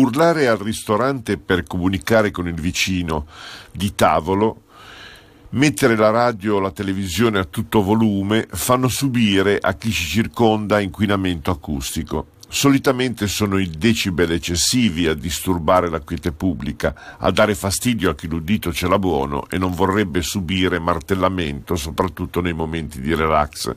urlare al ristorante per comunicare con il vicino di tavolo, mettere la radio o la televisione a tutto volume fanno subire a chi ci circonda inquinamento acustico. Solitamente sono i decibel eccessivi a disturbare la quiete pubblica, a dare fastidio a chi l'udito ce l'ha buono e non vorrebbe subire martellamento, soprattutto nei momenti di relax.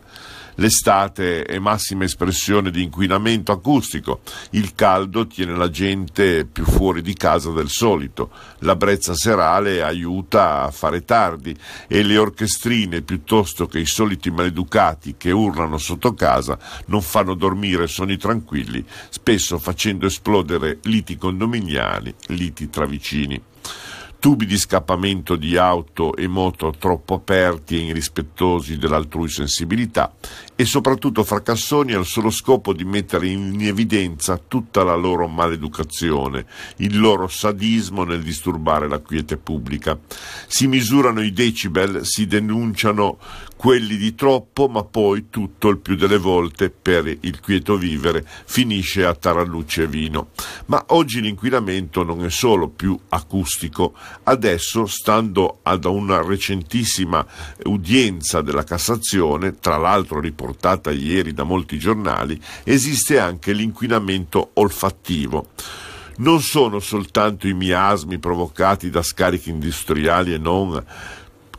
L'estate è massima espressione di inquinamento acustico, il caldo tiene la gente più fuori di casa del solito, la brezza serale aiuta a fare tardi e le orchestrine piuttosto che i soliti maleducati che urlano sotto casa non fanno dormire sonni tranquilli, spesso facendo esplodere liti condominiali, liti tra vicini tubi di scappamento di auto e moto troppo aperti e irrispettosi dell'altrui sensibilità e soprattutto fracassoni al solo scopo di mettere in evidenza tutta la loro maleducazione, il loro sadismo nel disturbare la quiete pubblica. Si misurano i decibel, si denunciano quelli di troppo, ma poi tutto il più delle volte per il quieto vivere finisce a tarallucce e vino. Ma oggi l'inquinamento non è solo più acustico, Adesso, stando ad una recentissima udienza della Cassazione, tra l'altro riportata ieri da molti giornali, esiste anche l'inquinamento olfattivo non sono soltanto i miasmi provocati da scarichi industriali e non,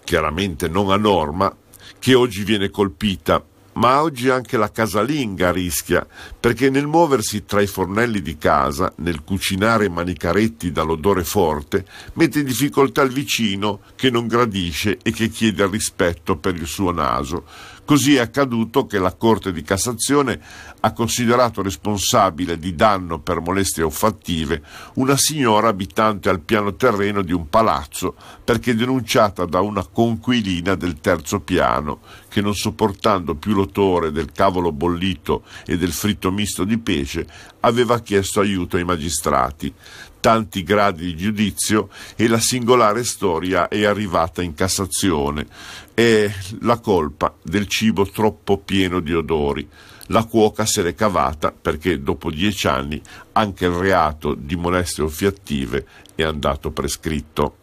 chiaramente non a norma, che oggi viene colpita ma oggi anche la casalinga rischia, perché nel muoversi tra i fornelli di casa, nel cucinare manicaretti dall'odore forte, mette in difficoltà il vicino che non gradisce e che chiede rispetto per il suo naso, Così è accaduto che la Corte di Cassazione ha considerato responsabile di danno per molestie olfattive una signora abitante al piano terreno di un palazzo perché denunciata da una conquilina del terzo piano che non sopportando più l'otore del cavolo bollito e del fritto misto di pesce aveva chiesto aiuto ai magistrati tanti gradi di giudizio e la singolare storia è arrivata in Cassazione. È la colpa del cibo troppo pieno di odori. La cuoca se l'è cavata perché dopo dieci anni anche il reato di molestie offiattive è andato prescritto.